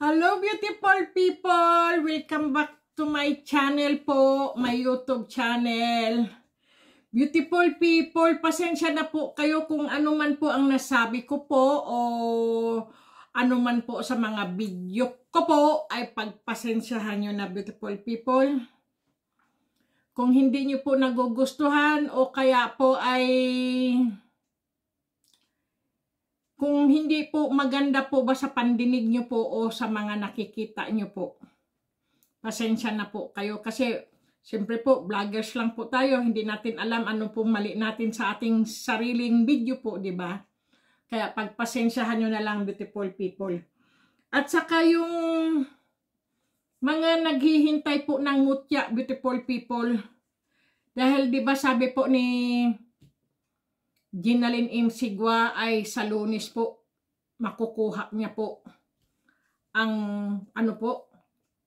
Hello beautiful people! Welcome back to my channel po, my YouTube channel. Beautiful people, pasensya na po kayo kung ano man po ang nasabi ko po o ano man po sa mga video ko po ay pagpasensyahan nyo na beautiful people. Kung hindi nyo po nagugustuhan o kaya po ay kung hindi po maganda po ba sa pandinig nyo po o sa mga nakikita nyo po. Pasensya na po kayo kasi siyempre po vloggers lang po tayo. Hindi natin alam ano po mali natin sa ating sariling video po, di ba? Kaya pagpasensyahan nyo na lang beautiful people. At saka yung mga naghihintay po ng mutya beautiful people. Dahil di ba sabi po ni Ginalin M. Sigwa ay sa lunes po makukuha niya po ang ano po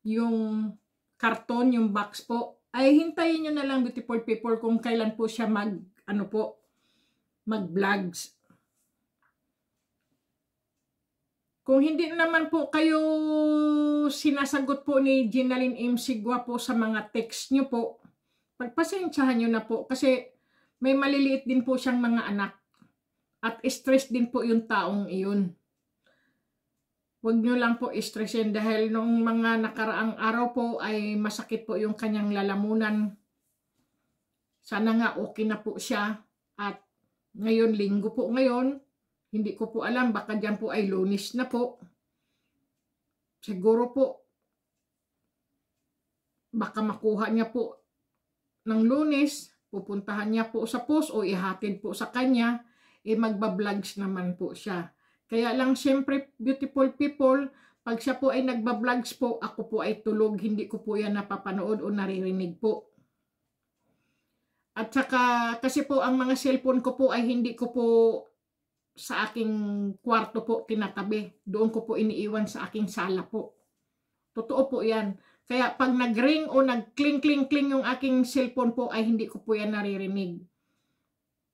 yung karton, yung box po ay hintayin niyo na lang beautiful people kung kailan po siya mag ano po mag vlogs Kung hindi naman po kayo sinasagot po ni Ginaline M. Sigwa po sa mga text niyo po, pagpasensyahan niyo na po kasi may maliliit din po siyang mga anak. At stress din po yung taong iyon. Huwag nyo lang po stressin dahil noong mga nakaraang araw po ay masakit po yung kanyang lalamunan. Sana nga okay na po siya at ngayon linggo po ngayon, hindi ko po alam baka diyan po ay lunis na po. Siguro po baka makuha niya po ng lunis pupuntahan niya po sa post o ihatid po sa kanya, eh magbablogs naman po siya. Kaya lang siyempre beautiful people, pag siya po ay nagbablogs po, ako po ay tulog, hindi ko po yan napapanood o naririnig po. At saka kasi po ang mga cellphone ko po ay hindi ko po sa aking kwarto po tinatabi. Doon ko po iniiwan sa aking sala po. Totoo po yan. Kaya pag nagring o nag kling kling yung aking cellphone po ay hindi ko po yan naririnig.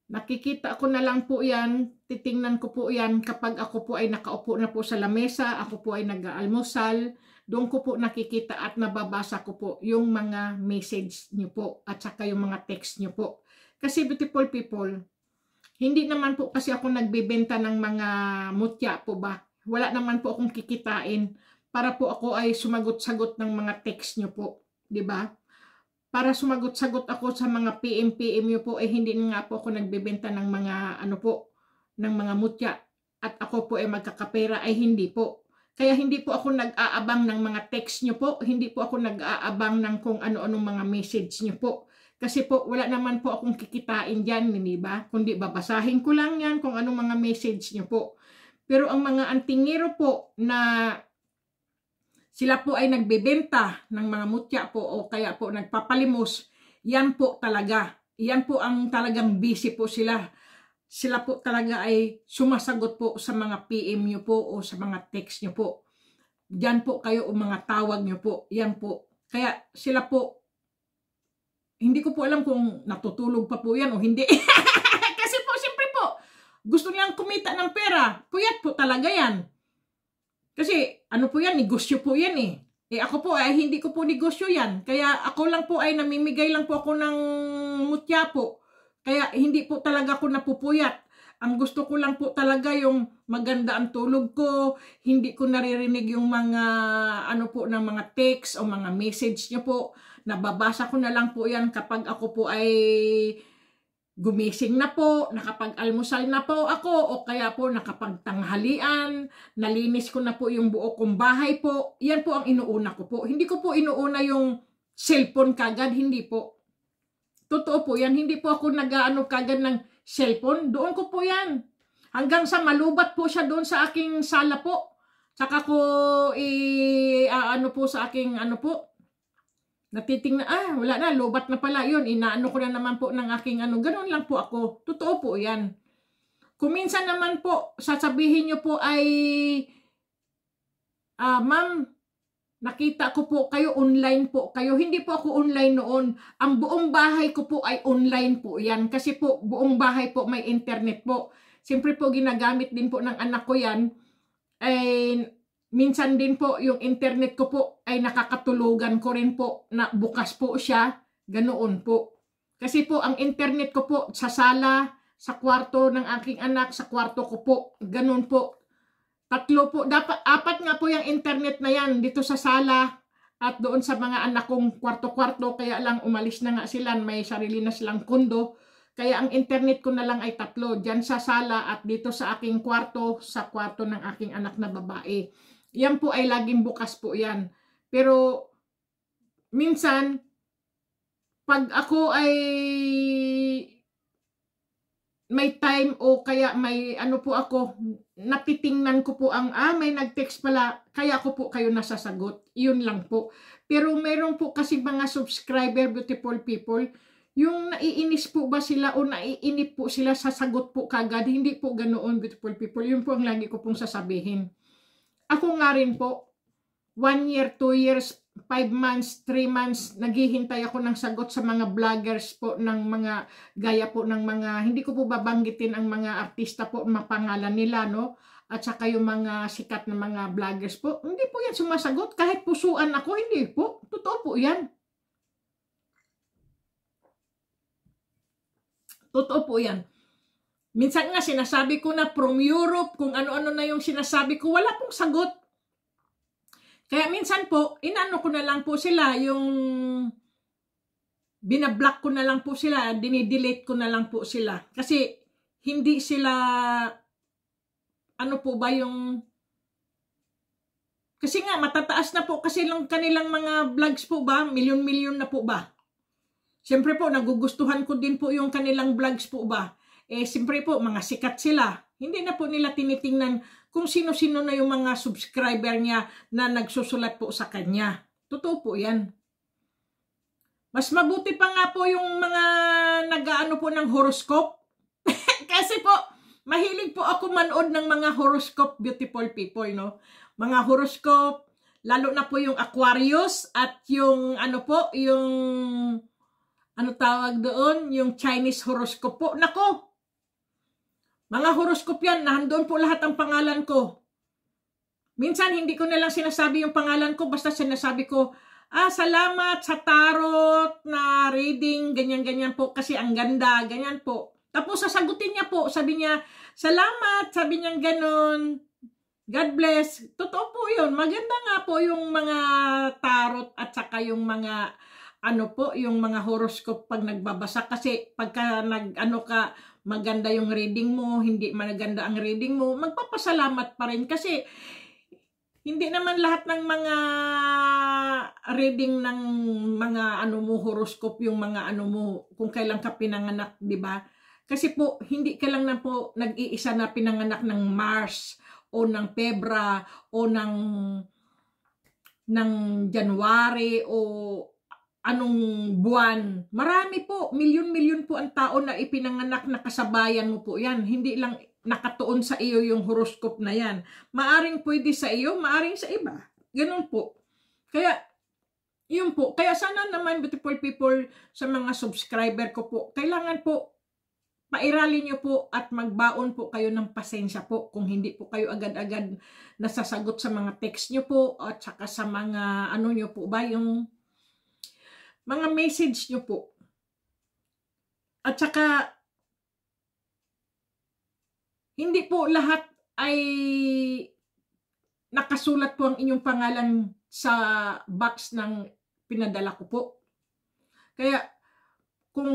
Nakikita ko na lang po yan, titingnan ko po yan kapag ako po ay nakaupo na po sa lamesa, ako po ay nag-aalmusal, doon ko po nakikita at nababasa ko po yung mga message nyo po at saka yung mga text nyo po. Kasi beautiful people, hindi naman po kasi ako nagbebenta ng mga mutya po ba. Wala naman po akong kikitain para po ako ay sumagot-sagot ng mga text nyo po, 'di ba? Para sumagot-sagot ako sa mga PM PM niyo po ay eh, hindi nga po ako nagbebenta ng mga ano po, ng mga mutya at ako po ay eh, magkakapera ay hindi po. Kaya hindi po ako nag-aabang ng mga text nyo po, hindi po ako nag-aabang ng kung ano-anong mga message nyo po. Kasi po, wala naman po akong kikitain dyan, di ba? Kundi babasahin ko lang yan kung anong mga message nyo po. Pero ang mga antingero po na sila po ay nagbebenta ng mga mutya po o kaya po nagpapalimos, yan po talaga. Yan po ang talagang busy po sila. Sila po talaga ay sumasagot po sa mga PM nyo po o sa mga text nyo po. Yan po kayo o mga tawag nyo po. Yan po. Kaya sila po, hindi ko po alam kung natutulog pa po yan o hindi. Kasi po, siyempre po, gusto nilang kumita ng pera. Puyat po talaga yan. Kasi ano po yan, negosyo po yan eh. Eh ako po ay eh, hindi ko po negosyo yan. Kaya ako lang po ay namimigay lang po ako ng mutya po. Kaya hindi po talaga ako napupuyat. Ang gusto ko lang po talaga yung maganda ang tulog ko, hindi ko naririnig yung mga ano po ng mga text o mga message niyo po. Nababasa ko na lang po yan kapag ako po ay gumising na po, nakapag-almusal na po ako o kaya po nakapagtanghalian, nalinis ko na po yung buo kong bahay po. Yan po ang inuuna ko po. Hindi ko po inuuna yung cellphone kagad, hindi po. Totoo po yan, hindi po ako nag-ano kagad ng cellphone, doon ko po yan. Hanggang sa malubat po siya doon sa aking sala po. Saka ko i eh, ano po sa aking ano po, Napiting na, ah, wala na, lobat na pala yun. Inaano ko na naman po ng aking ano. ganoon lang po ako. Totoo po yan. Kung minsan naman po, sasabihin nyo po ay, ah, ma'am, nakita ko po kayo, online po kayo. Hindi po ako online noon. Ang buong bahay ko po ay online po yan. Kasi po, buong bahay po may internet po. Siyempre po, ginagamit din po ng anak ko yan. And, Minsan din po, yung internet ko po ay nakakatulugan ko rin po na bukas po siya. Ganoon po. Kasi po, ang internet ko po sa sala, sa kwarto ng aking anak, sa kwarto ko po. Ganoon po. Tatlo po. Dapat, apat nga po yung internet na yan dito sa sala at doon sa mga anak kong kwarto-kwarto. Kaya lang umalis na nga sila. May sarili na silang kondo. Kaya ang internet ko na lang ay tatlo, Diyan sa sala at dito sa aking kwarto, sa kwarto ng aking anak na babae. Yan po ay laging bukas po yan. Pero minsan, pag ako ay may time o kaya may ano po ako, napitingnan ko po ang, ah may nag-text pala, kaya ko po kayo nasasagot. Yun lang po. Pero meron po kasi mga subscriber, beautiful people, yung naiinis po ba sila o naiinip po sila, sasagot po kagad, hindi po ganoon, beautiful people. Yun po ang lagi ko pong sasabihin. Ako nga rin po, one year, two years, five months, three months, naghihintay ako ng sagot sa mga vloggers po ng mga, gaya po ng mga, hindi ko po babanggitin ang mga artista po, mapangalan nila, no? At saka yung mga sikat na mga vloggers po, hindi po yan sumasagot. Kahit pusuan ako, hindi po. Totoo po yan. Totoo po yan. Minsan nga sinasabi ko na from Europe, kung ano-ano na yung sinasabi ko, wala pong sagot. Kaya minsan po, inano ko na lang po sila, yung binablock ko na lang po sila, dinidelete ko na lang po sila. Kasi hindi sila, ano po ba yung, kasi nga matataas na po kasi lang kanilang mga vlogs po ba, milyon-milyon na po ba. Siyempre po, nagugustuhan ko din po yung kanilang vlogs po ba eh siyempre po mga sikat sila. Hindi na po nila tinitingnan kung sino-sino na yung mga subscriber niya na nagsusulat po sa kanya. Totoo po yan. Mas mabuti pa nga po yung mga nagaano po ng horoscope. Kasi po, mahilig po ako manood ng mga horoscope beautiful people, no? Mga horoscope, lalo na po yung Aquarius at yung ano po, yung ano tawag doon, yung Chinese horoscope po. Nako, mga horoscope yan, nandun po lahat ang pangalan ko. Minsan, hindi ko na lang sinasabi yung pangalan ko, basta sinasabi ko, ah, salamat sa tarot na reading, ganyan-ganyan po, kasi ang ganda, ganyan po. Tapos sasagutin niya po, sabi niya, salamat, sabi niya ganun, God bless. Totoo po yun, maganda nga po yung mga tarot at saka yung mga, ano po, yung mga horoscope pag nagbabasa. Kasi pagka nag, ano ka, maganda yung reading mo, hindi maganda ang reading mo, magpapasalamat pa rin kasi hindi naman lahat ng mga reading ng mga ano mo horoscope yung mga ano mo kung kailan ka pinanganak, 'di ba? Kasi po hindi ka lang na po nag-iisa na pinanganak ng Mars o ng Pebra o ng ng January o anong buwan. Marami po, milyon-milyon po ang tao na ipinanganak na kasabayan mo po yan. Hindi lang nakatuon sa iyo yung horoscope na yan. Maaring pwede sa iyo, maaring sa iba. Ganun po. Kaya, yun po. Kaya sana naman beautiful people sa mga subscriber ko po, kailangan po pairali nyo po at magbaon po kayo ng pasensya po kung hindi po kayo agad-agad nasasagot sa mga text nyo po at saka sa mga ano nyo po ba yung mga message nyo po. At saka, hindi po lahat ay nakasulat po ang inyong pangalan sa box ng pinadala ko po. Kaya, kung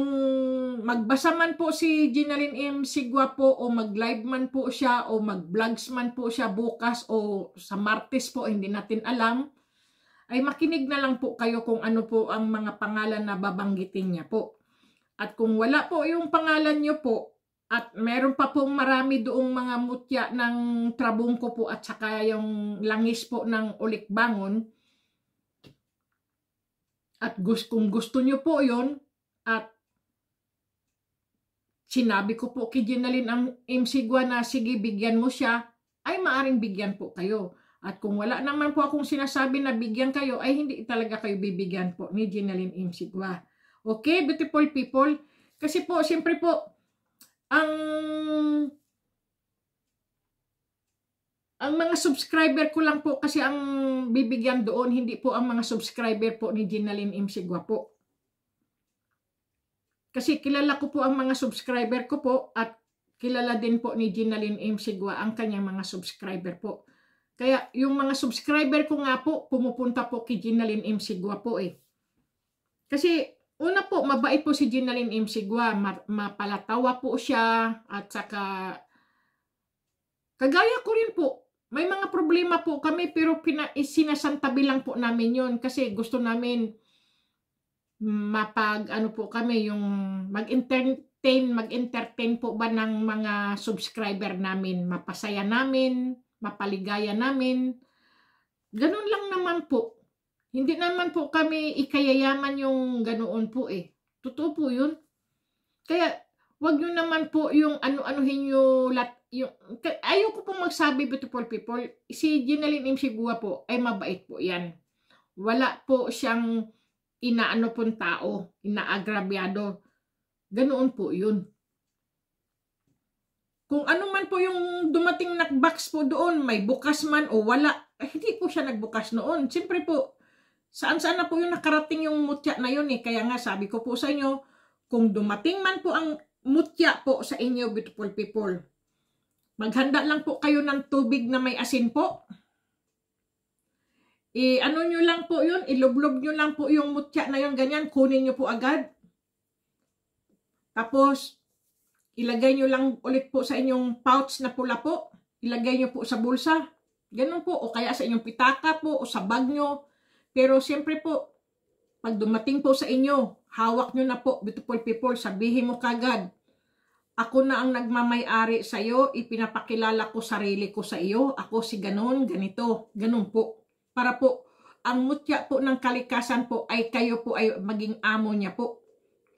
magbasa man po si Ginaline M. Sigwa po o mag-live man po siya o mag-vlogs man po siya bukas o sa Martes po, hindi natin alam ay makinig na lang po kayo kung ano po ang mga pangalan na babanggitin niya po. At kung wala po yung pangalan niyo po, at meron pa pong marami doong mga mutya ng trabungko po at saka yung langis po ng ulikbangon. At gusto, kung gusto niyo po yon at sinabi ko po kay Jinalin ang MC Gua na sige bigyan mo siya, ay maaring bigyan po kayo. At kung wala naman po akong sinasabi na bigyan kayo, ay hindi talaga kayo bibigyan po ni Jeneline Imsigwa. Okay, beautiful people? Kasi po, siyempre po, ang ang mga subscriber ko lang po kasi ang bibigyan doon, hindi po ang mga subscriber po ni Jeneline Imsigwa po. Kasi kilala ko po ang mga subscriber ko po at kilala din po ni Jeneline Imsigwa ang kanyang mga subscriber po. Kaya yung mga subscriber ko nga po, pumupunta po kay Ginaline M. Sigwa po eh. Kasi una po, mabait po si Ginaline M. Sigwa. mapalatawa po siya at saka kagaya ko rin po. May mga problema po kami pero pina- eh, sinasantabi lang po namin yon kasi gusto namin mapag ano po kami yung mag-entertain mag-entertain po ba ng mga subscriber namin mapasaya namin mapaligaya namin. Ganun lang naman po. Hindi naman po kami ikayayaman yung ganoon po eh. Totoo po yun. Kaya, wag nyo naman po yung ano anohin yung lat, yung, ayoko po magsabi beautiful people, si Jeneline M. Sigua po ay mabait po yan. Wala po siyang inaano pong tao, inaagrabyado. Ganoon po yun. Kung ano man po yung dumating na box po doon, may bukas man o wala, eh, hindi po siya nagbukas noon. Siyempre po, saan-saan na po yung nakarating yung mutya na yun eh. Kaya nga sabi ko po sa inyo, kung dumating man po ang mutya po sa inyo, beautiful people, maghanda lang po kayo ng tubig na may asin po. I, ano nyo lang po yun, ilublob nyo lang po yung mutya na yun, ganyan, kunin nyo po agad. Tapos, Ilagay nyo lang ulit po sa inyong pouch na pula po. Ilagay nyo po sa bulsa. Ganun po. O kaya sa inyong pitaka po o sa bag nyo. Pero siyempre po, pag dumating po sa inyo, hawak nyo na po, beautiful people, sabihin mo kagad, ako na ang nagmamayari sa iyo, ipinapakilala ko sarili ko sa iyo, ako si ganon, ganito, ganun po. Para po, ang mutya po ng kalikasan po ay kayo po ay maging amo niya po.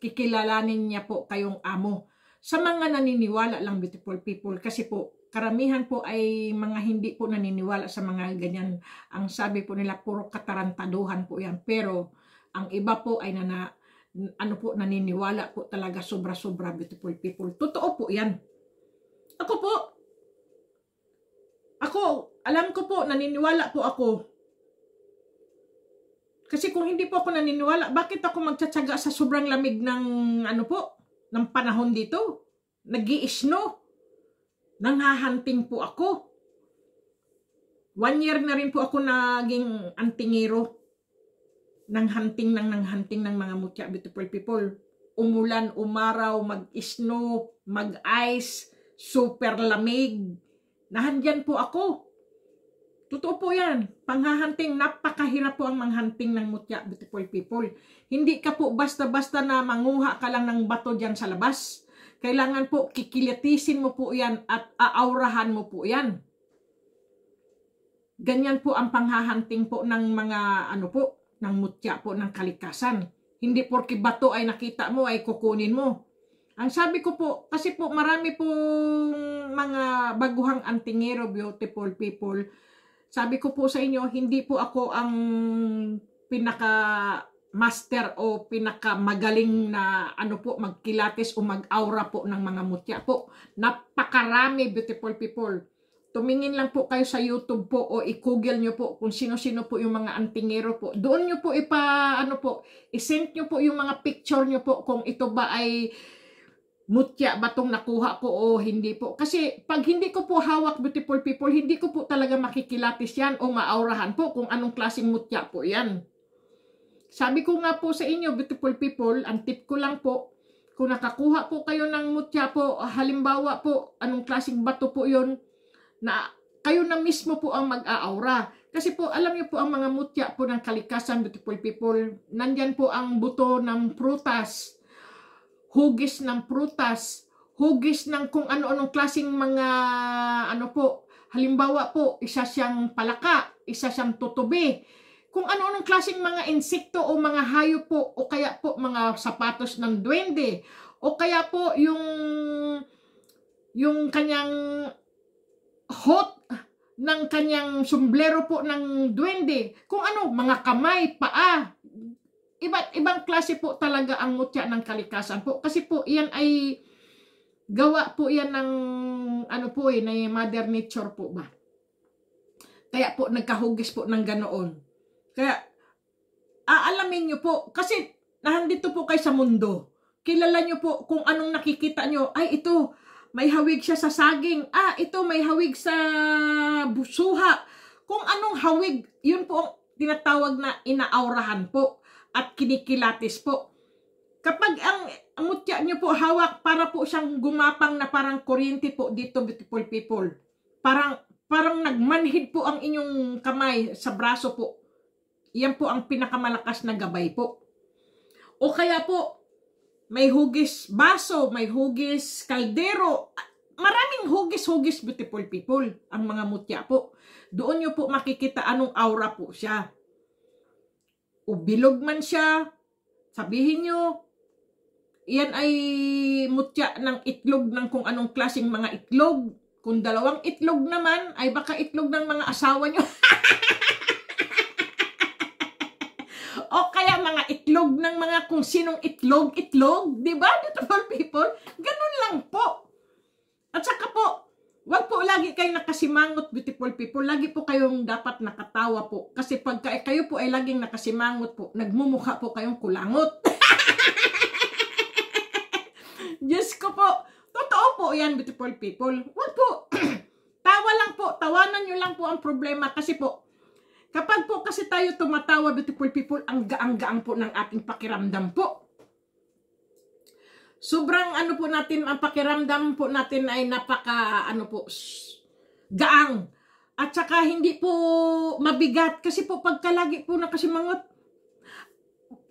Kikilalanin niya po kayong amo. Sa mga naniniwala lang beautiful people, kasi po karamihan po ay mga hindi po naniniwala sa mga ganyan. Ang sabi po nila, puro katarantaduhan po yan. Pero ang iba po ay nana, ano po, naniniwala po talaga sobra-sobra beautiful people. Totoo po yan. Ako po, ako, alam ko po, naniniwala po ako. Kasi kung hindi po ako naniniwala, bakit ako magtsatsaga sa sobrang lamig ng ano po, ng panahon dito. Nag-iisno. Nanghahanting po ako. One year na rin po ako naging antingero. Nang hunting ng nang hunting ng mga mutya beautiful people. Umulan, umaraw, mag-snow, mag-ice, super lamig. Nahandyan po ako. Totoo po yan. Panghahanting, napakahirap po ang manghanting ng mutya, beautiful people. Hindi ka po basta-basta na manguha ka lang ng bato dyan sa labas. Kailangan po kikilitisin mo po yan at aaurahan mo po yan. Ganyan po ang panghahanting po ng mga ano po, ng mutya po ng kalikasan. Hindi porki bato ay nakita mo ay kukunin mo. Ang sabi ko po, kasi po marami pong mga baguhang antingero, beautiful people, sabi ko po sa inyo, hindi po ako ang pinaka master o pinakamagaling na ano po magkilates o mag-aura po ng mga mutya po. Napakarami beautiful people. Tumingin lang po kayo sa YouTube po o i-google nyo po kung sino-sino po yung mga antingero po. Doon nyo po ipa, ano po, isend nyo po yung mga picture nyo po kung ito ba ay mutya ba tong nakuha ko o hindi po. Kasi pag hindi ko po hawak beautiful people, hindi ko po talaga makikilatis yan o maaurahan po kung anong klaseng mutya po yan. Sabi ko nga po sa inyo, beautiful people, ang tip ko lang po, kung nakakuha po kayo ng mutya po, halimbawa po, anong klaseng bato po yon na kayo na mismo po ang mag-aaura. Kasi po, alam niyo po ang mga mutya po ng kalikasan, beautiful people, nandyan po ang buto ng prutas, hugis ng prutas, hugis ng kung ano-anong klasing mga ano po, halimbawa po, isa siyang palaka, isa siyang tutubi, kung ano-anong klaseng mga insekto o mga hayop po o kaya po mga sapatos ng duwende o kaya po yung yung kanyang hot ng kanyang sombrero po ng duwende. Kung ano, mga kamay, paa, iba't ibang klase po talaga ang mutya ng kalikasan po. Kasi po, iyan ay gawa po iyan ng ano po eh, ng mother nature po ba. Kaya po, nagkahugis po ng ganoon. Kaya, aalamin nyo po, kasi nahandito po kayo sa mundo. Kilala nyo po kung anong nakikita nyo. Ay, ito, may hawig siya sa saging. Ah, ito, may hawig sa busuha. Kung anong hawig, yun po ang tinatawag na inaaurahan po at kinikilatis po. Kapag ang mutya nyo po hawak para po siyang gumapang na parang kuryente po dito beautiful people. Parang parang nagmanhid po ang inyong kamay sa braso po. Yan po ang pinakamalakas na gabay po. O kaya po, may hugis baso, may hugis kaldero, maraming hugis-hugis beautiful people ang mga mutya po. Doon nyo po makikita anong aura po siya ubilog man siya, sabihin nyo, iyan ay mutya ng itlog ng kung anong klaseng mga itlog. Kung dalawang itlog naman, ay baka itlog ng mga asawa nyo. o kaya mga itlog ng mga kung sinong itlog, itlog. Diba, beautiful people? Ganun lang po. At saka po, lagi kayo nakasimangot, beautiful people. Lagi po kayong dapat nakatawa po. Kasi pag kayo po ay laging nakasimangot po, nagmumukha po kayong kulangot. Diyos ko po. Totoo po yan, beautiful people. Huwag po. Tawa lang po. Tawanan nyo lang po ang problema. Kasi po, kapag po kasi tayo tumatawa, beautiful people, ang gaang-gaang po ng ating pakiramdam po sobrang ano po natin, ang pakiramdam po natin ay napaka, ano po, gaang. At saka hindi po mabigat kasi po pagkalagi po na kasi kasimangot,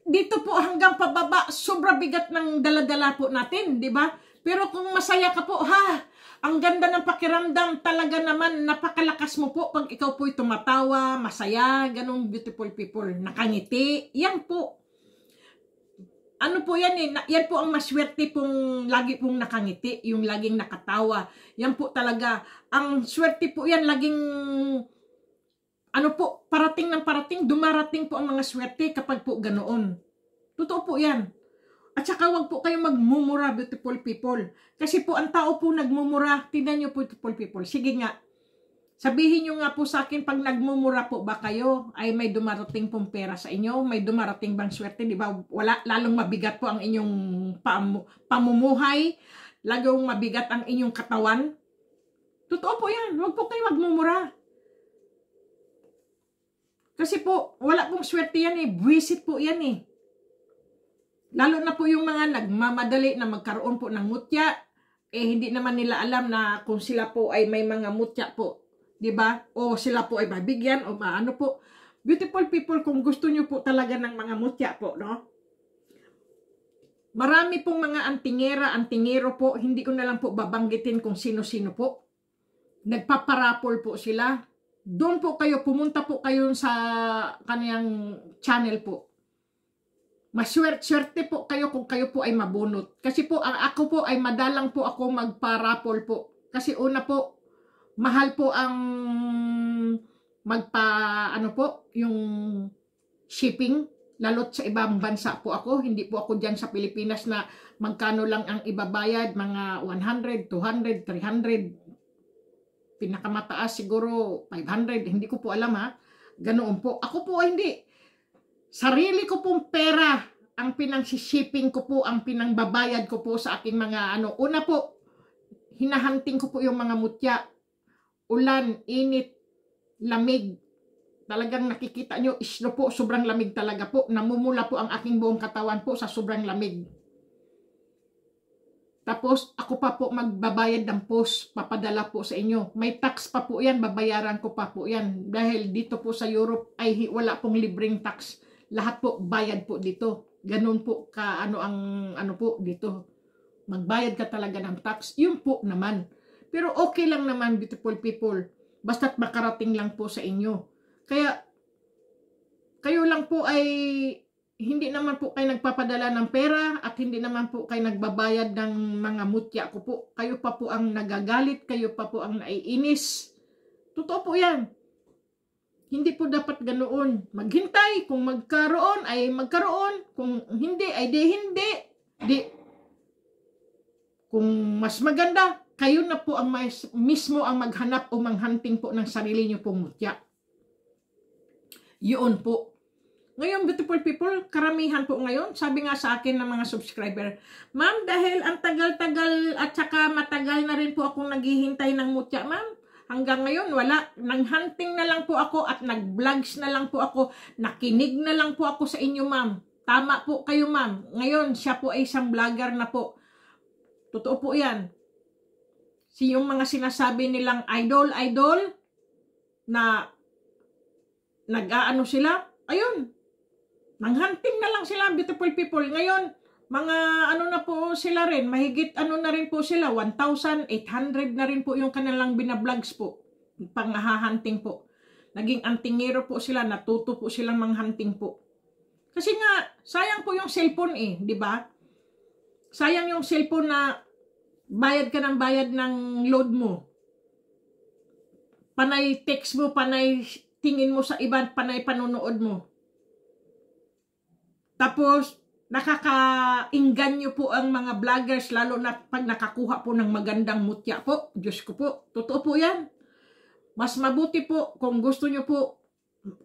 dito po hanggang pababa, sobra bigat ng daladala po natin, di ba? Pero kung masaya ka po, ha, ang ganda ng pakiramdam talaga naman, napakalakas mo po pag ikaw po'y tumatawa, masaya, ganong beautiful people, nakangiti, yan po ano po yan eh, yan po ang maswerte pong lagi pong nakangiti, yung laging nakatawa. Yan po talaga, ang swerte po yan, laging, ano po, parating ng parating, dumarating po ang mga swerte kapag po ganoon. Totoo po yan. At saka wag po kayong magmumura, beautiful people. Kasi po, ang tao po nagmumura, tingnan nyo po, beautiful people. Sige nga, Sabihin nyo nga po sa akin, pag nagmumura po ba kayo, ay may dumarating pong pera sa inyo? May dumarating bang swerte? Di ba? Wala, lalong mabigat po ang inyong pam, pamumuhay. Lalong mabigat ang inyong katawan. Totoo po yan. Huwag po kayo magmumura. Kasi po, wala pong swerte yan eh. Buwisit po yan eh. Lalo na po yung mga nagmamadali na magkaroon po ng mutya. Eh, hindi naman nila alam na kung sila po ay may mga mutya po 'di ba? O sila po ay mabigyan o maano po. Beautiful people, kung gusto niyo po talaga ng mga mutya po, no? Marami pong mga antingera, antingero po, hindi ko na lang po babanggitin kung sino-sino po. Nagpaparapol po sila. Doon po kayo, pumunta po kayo sa kaniyang channel po. Maswerte-swerte po kayo kung kayo po ay mabunot. Kasi po, ako po ay madalang po ako magparapol po. Kasi una po, mahal po ang magpa ano po yung shipping lalot sa ibang bansa po ako hindi po ako diyan sa Pilipinas na magkano lang ang ibabayad mga 100, 200, 300 pinakamataas siguro 500 hindi ko po alam ha ganoon po ako po hindi sarili ko pong pera ang pinang-shipping ko po ang pinangbabayad ko po sa aking mga ano una po hinahunting ko po yung mga mutya ulan, init, lamig. Talagang nakikita nyo, isno po, sobrang lamig talaga po. Namumula po ang aking buong katawan po sa sobrang lamig. Tapos, ako pa po magbabayad ng post, papadala po sa inyo. May tax pa po yan, babayaran ko pa po yan. Dahil dito po sa Europe ay wala pong libreng tax. Lahat po bayad po dito. Ganun po ka ano ang ano po dito. Magbayad ka talaga ng tax. Yun po naman pero okay lang naman, beautiful people. Basta't makarating lang po sa inyo. Kaya, kayo lang po ay hindi naman po kayo nagpapadala ng pera at hindi naman po kayo nagbabayad ng mga mutya ko po. Kayo pa po ang nagagalit, kayo pa po ang naiinis. Totoo po yan. Hindi po dapat ganoon. Maghintay. Kung magkaroon ay magkaroon. Kung hindi ay di hindi. Di. Kung mas maganda, kayo na po ang mismo ang maghanap o manghunting po ng sarili nyo pong mutya. Yun po. Ngayon, beautiful people, karamihan po ngayon, sabi nga sa akin ng mga subscriber, Ma'am, dahil ang tagal-tagal at saka matagal na rin po akong naghihintay ng mutya, Ma'am, hanggang ngayon, wala. Nanghunting na lang po ako at nag-vlogs na lang po ako, nakinig na lang po ako sa inyo, Ma'am. Tama po kayo, Ma'am. Ngayon, siya po ay isang vlogger na po. Totoo po yan si yung mga sinasabi nilang idol, idol, na nag-aano sila, ayun, nanghanting na lang sila, beautiful people. Ngayon, mga ano na po sila rin, mahigit ano na rin po sila, 1,800 na rin po yung kanilang binablogs po, panghahunting po. Naging antingero po sila, natuto po silang manghunting po. Kasi nga, sayang po yung cellphone eh, di ba? Sayang yung cellphone na bayad ka ng bayad ng load mo. Panay text mo, panay tingin mo sa iba, panay panonood mo. Tapos, nakaka nakakainganyo po ang mga vloggers, lalo na pag nakakuha po ng magandang mutya po. Diyos ko po, totoo po yan. Mas mabuti po kung gusto nyo po,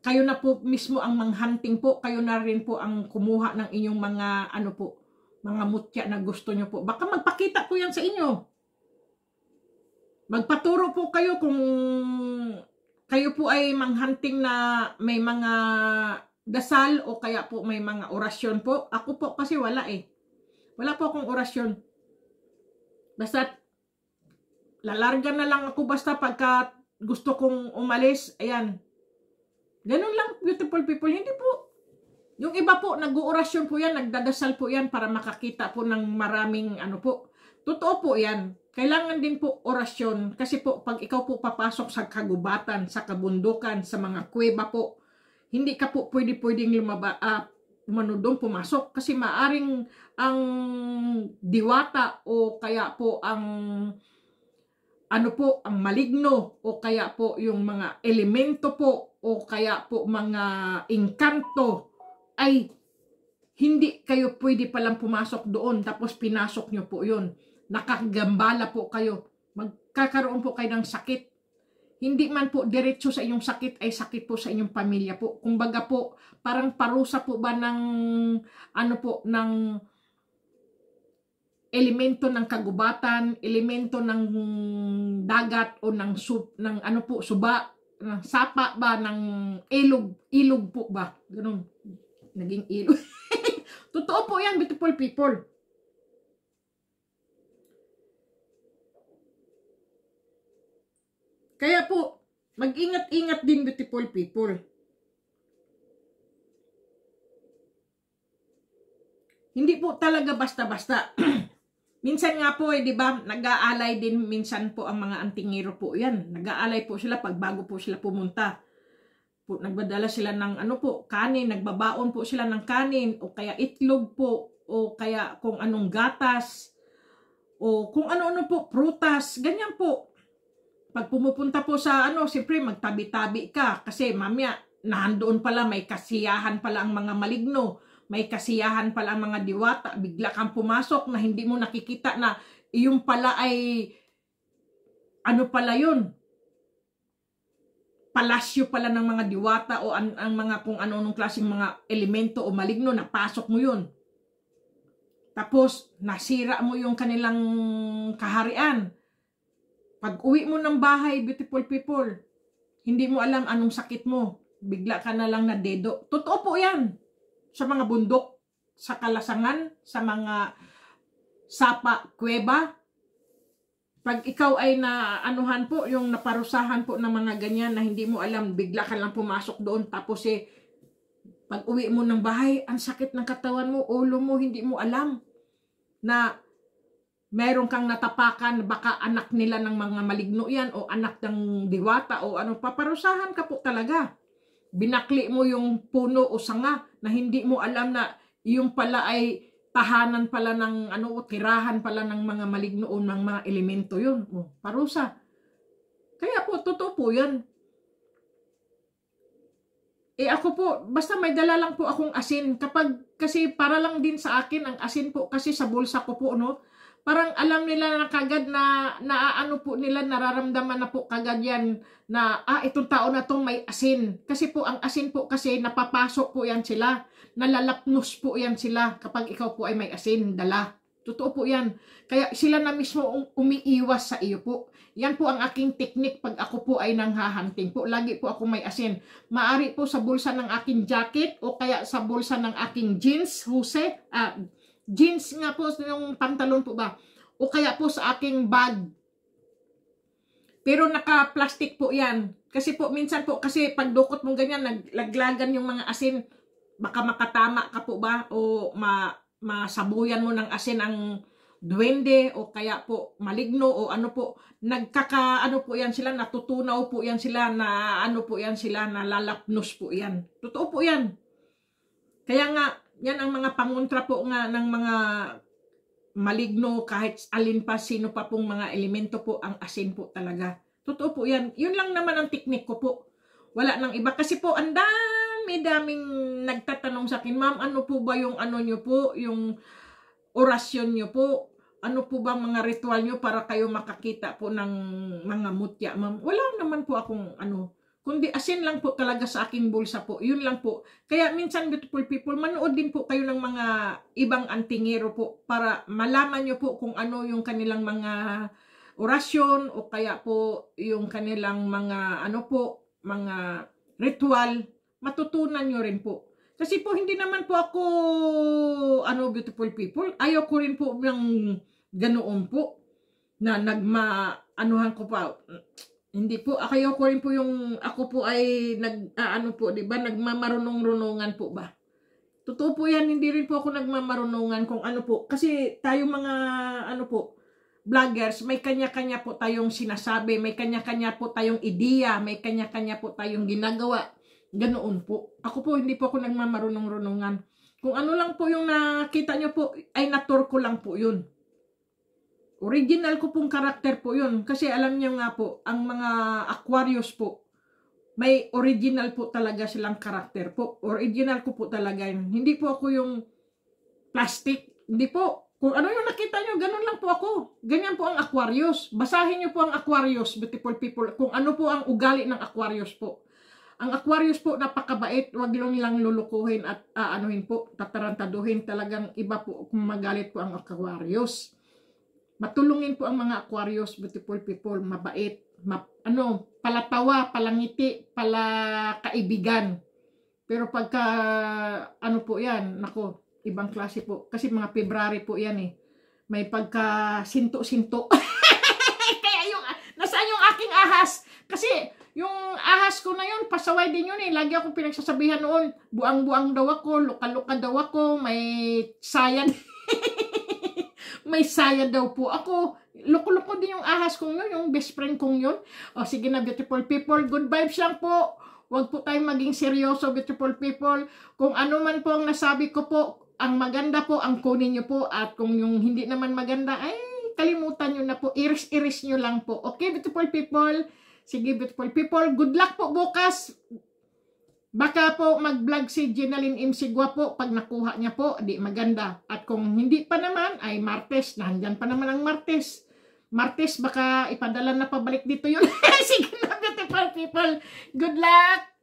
kayo na po mismo ang manghunting po, kayo na rin po ang kumuha ng inyong mga ano po, mga mutya na gusto nyo po. Baka magpakita ko yan sa inyo. Magpaturo po kayo kung kayo po ay manghunting na may mga dasal o kaya po may mga orasyon po. Ako po kasi wala eh. Wala po akong orasyon. Basta lalarga na lang ako basta pagka gusto kong umalis. Ayan. Ganun lang beautiful people. Hindi po yung iba po, nag-oorasyon po yan, nagdadasal po yan para makakita po ng maraming ano po. Totoo po yan. Kailangan din po orasyon kasi po pag ikaw po papasok sa kagubatan, sa kabundukan, sa mga kuweba po, hindi ka po pwede-pwedeng lumaba, uh, ah, manudong pumasok kasi maaring ang diwata o kaya po ang ano po, ang maligno o kaya po yung mga elemento po o kaya po mga engkanto ay hindi kayo pwede palang pumasok doon tapos pinasok nyo po yun. Nakagambala po kayo. Magkakaroon po kayo ng sakit. Hindi man po diretso sa inyong sakit ay sakit po sa inyong pamilya po. Kumbaga po, parang parusa po ba ng ano po, ng elemento ng kagubatan, elemento ng dagat o ng sup, ng ano po suba, ng sapa ba ng ilog, ilog po ba? Ganun. Naging ilo. Totoo po yan, beautiful people. Kaya po, mag-ingat-ingat din beautiful people. Hindi po talaga basta-basta. minsan nga po eh, di ba, nag-aalay din minsan po ang mga antingero po yan. Nag-aalay po sila pag bago po sila pumunta po, nagdadala sila ng ano po, kanin, nagbabaon po sila ng kanin o kaya itlog po o kaya kung anong gatas o kung ano-ano po, prutas, ganyan po. Pag pumupunta po sa ano, siyempre magtabi-tabi ka kasi mamaya nandoon pala may kasiyahan pala ang mga maligno, may kasiyahan pala ang mga diwata, bigla kang pumasok na hindi mo nakikita na iyong pala ay ano pala yun, palasyo pala ng mga diwata o ang, ang mga kung ano-anong klaseng mga elemento o maligno, na pasok mo yun. Tapos, nasira mo yung kanilang kaharian. Pag uwi mo ng bahay, beautiful people, hindi mo alam anong sakit mo. Bigla ka na lang na dedo. Totoo po yan. Sa mga bundok, sa kalasangan, sa mga sapa, kuweba, pag ikaw ay na anuhan po, yung naparusahan po ng mga ganyan na hindi mo alam, bigla ka lang pumasok doon tapos eh, pag uwi mo ng bahay, ang sakit ng katawan mo, ulo mo, hindi mo alam na meron kang natapakan, baka anak nila ng mga maligno yan o anak ng diwata o ano, paparusahan ka po talaga. Binakli mo yung puno o sanga na hindi mo alam na yung pala ay tahanan pala ng ano o tirahan pala ng mga malignoon ng mga elemento yun. O, oh, parusa. Kaya po, totoo po yan. Eh ako po, basta may dala lang po akong asin. Kapag, kasi para lang din sa akin ang asin po kasi sa bulsa ko po, no? parang alam nila na kagad na naaano po nila, nararamdaman na po kagad yan na ah, itong tao na to may asin. Kasi po ang asin po kasi napapasok po yan sila. Nalalapnos po yan sila kapag ikaw po ay may asin, dala. Totoo po yan. Kaya sila na mismo umiiwas sa iyo po. Yan po ang aking teknik pag ako po ay nanghahunting po. Lagi po ako may asin. Maari po sa bulsa ng aking jacket o kaya sa bulsa ng aking jeans, huse, ah, jeans nga po, yung pantalon po ba? O kaya po sa aking bag. Pero naka-plastic po yan. Kasi po, minsan po, kasi pag dukot mong ganyan, naglaglagan yung mga asin, baka makatama ka po ba? O ma masabuyan mo ng asin ang duwende o kaya po maligno o ano po nagkaka ano po yan sila natutunaw po yan sila na ano po yan sila na lalapnos po yan totoo po yan kaya nga yan ang mga pangontra po nga ng mga maligno kahit alin pa sino pa pong mga elemento po ang asin po talaga. Totoo po yan. Yun lang naman ang teknik ko po. Wala nang iba. Kasi po, ang dami-daming nagtatanong sa akin, Ma'am, ano po ba yung ano nyo po, yung orasyon nyo po? Ano po ba mga ritual nyo para kayo makakita po ng mga mutya, ma'am? Wala naman po akong ano, kundi asin lang po talaga sa aking bulsa po. Yun lang po. Kaya minsan beautiful people, manood din po kayo ng mga ibang antingero po para malaman nyo po kung ano yung kanilang mga orasyon o kaya po yung kanilang mga ano po, mga ritual. Matutunan nyo rin po. Kasi po hindi naman po ako ano beautiful people. Ayaw ko rin po ng ganoon po na nagma anuhan ko pa hindi po, ako ah, yung ko rin po yung, ako po ay nag, uh, ano po, di ba, nagmamarunong-runungan po ba? Totoo po yan, hindi rin po ako nagmamarunungan kung ano po. Kasi tayo mga, ano po, vloggers, may kanya-kanya po tayong sinasabi, may kanya-kanya po tayong ideya, may kanya-kanya po tayong ginagawa. Ganoon po. Ako po, hindi po ako nagmamarunong-runungan. Kung ano lang po yung nakita nyo po, ay natur ko lang po yun. Original ko pong karakter po yun. Kasi alam niyo nga po, ang mga Aquarius po, may original po talaga silang karakter po. Original ko po talaga yun. Hindi po ako yung plastic. Hindi po. Kung ano yung nakita nyo, ganun lang po ako. Ganyan po ang Aquarius. Basahin nyo po ang Aquarius, beautiful people. Kung ano po ang ugali ng Aquarius po. Ang Aquarius po, napakabait. Huwag lang nilang lulukuhin at aanuhin uh, po. Tatarantaduhin talagang iba po kung magalit po ang Aquarius. Matulungin po ang mga Aquarius, beautiful people, mabait, ma, ano, palatawa, palangiti, pala kaibigan. Pero pagka, ano po yan, nako, ibang klase po. Kasi mga February po yan eh. May pagka sinto-sinto. Kaya yung, nasaan yung aking ahas? Kasi, yung ahas ko na yun, pasaway din yun eh. Lagi ako pinagsasabihan noon, buang-buang daw ako, luka-luka daw ako, may sayan. may saya daw po ako. Loko-loko din yung ahas kong yun, yung best friend kong yun. O sige na beautiful people, good vibes lang po. Huwag po tayong maging seryoso beautiful people. Kung ano man po ang nasabi ko po, ang maganda po ang kunin nyo po at kung yung hindi naman maganda, ay kalimutan nyo na po, iris-iris nyo lang po. Okay beautiful people? Sige beautiful people, good luck po bukas. Baka po mag-vlog si Jenaline Imsigwa po pag nakuha niya po, di maganda. At kung hindi pa naman, ay Martes, nandyan pa naman ang Martes. Martes, baka ipadala na pabalik dito yun. Sige na, beautiful people. Good luck!